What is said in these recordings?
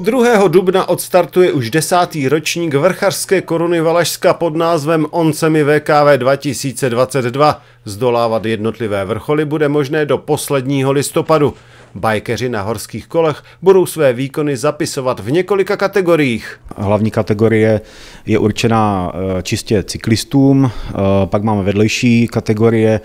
2. dubna odstartuje už desátý ročník vrchařské koruny Valašska pod názvem Oncemi VKV 2022. Zdolávat jednotlivé vrcholy bude možné do posledního listopadu. Bajkeři na horských kolech budou své výkony zapisovat v několika kategoriích. Hlavní kategorie je určená eh, čistě cyklistům, eh, pak máme vedlejší kategorie,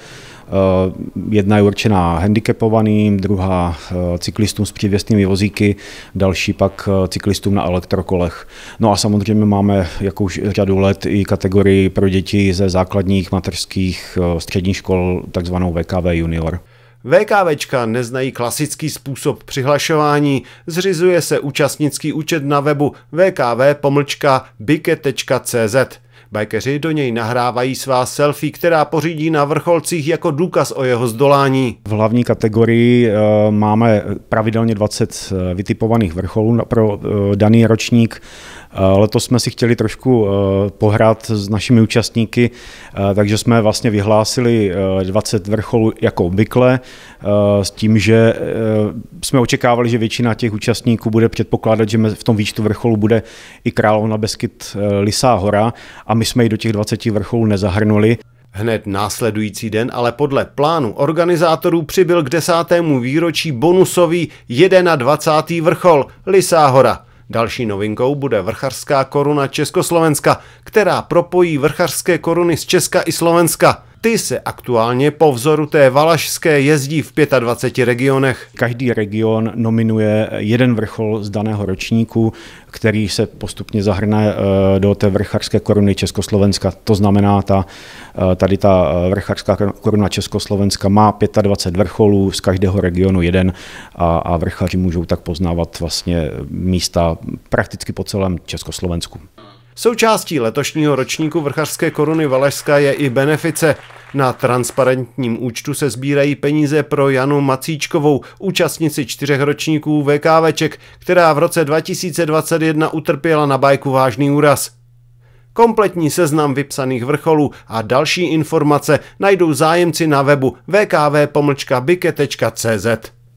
Eh, jedna je určená handicapovaným, druhá eh, cyklistům s přívěsnými vozíky, další pak eh, cyklistům na elektrokolech. No a samozřejmě máme jako už řadu let i kategorii pro děti ze základních, mateřských, středních škol, takzvanou VKV junior. VKVčka neznají klasický způsob přihlašování, zřizuje se účastnický účet na webu vkv Bajkeři do něj nahrávají svá selfie, která pořídí na vrcholcích jako důkaz o jeho zdolání. V hlavní kategorii eh, máme pravidelně 20 eh, vytipovaných vrcholů pro eh, daný ročník. Letos jsme si chtěli trošku pohrát s našimi účastníky, takže jsme vlastně vyhlásili 20 vrcholů jako obvykle, s tím, že jsme očekávali, že většina těch účastníků bude předpokládat, že v tom výčtu vrcholu bude i Královna Beskyt Lisá hora a my jsme ji do těch 20 vrcholů nezahrnuli. Hned následující den ale podle plánu organizátorů přibyl k desátému výročí bonusový 21. vrchol Lisá hora. Další novinkou bude vrchařská koruna Československa, která propojí vrchařské koruny z Česka i Slovenska ty se aktuálně po vzoru té Valašské jezdí v 25 regionech. Každý region nominuje jeden vrchol z daného ročníku, který se postupně zahrne eh, do té vrchařské koruny Československa. To znamená, ta, eh, tady ta eh, vrchařská koruna Československa má 25 vrcholů, z každého regionu jeden a, a vrchaři můžou tak poznávat vlastně místa prakticky po celém Československu. Součástí letošního ročníku vrchařské koruny Valašska je i benefice. Na transparentním účtu se sbírají peníze pro Janu Macíčkovou, účastnici čtyřech ročníků VKVček, která v roce 2021 utrpěla na bajku vážný úraz. Kompletní seznam vypsaných vrcholů a další informace najdou zájemci na webu vkv.bike.cz.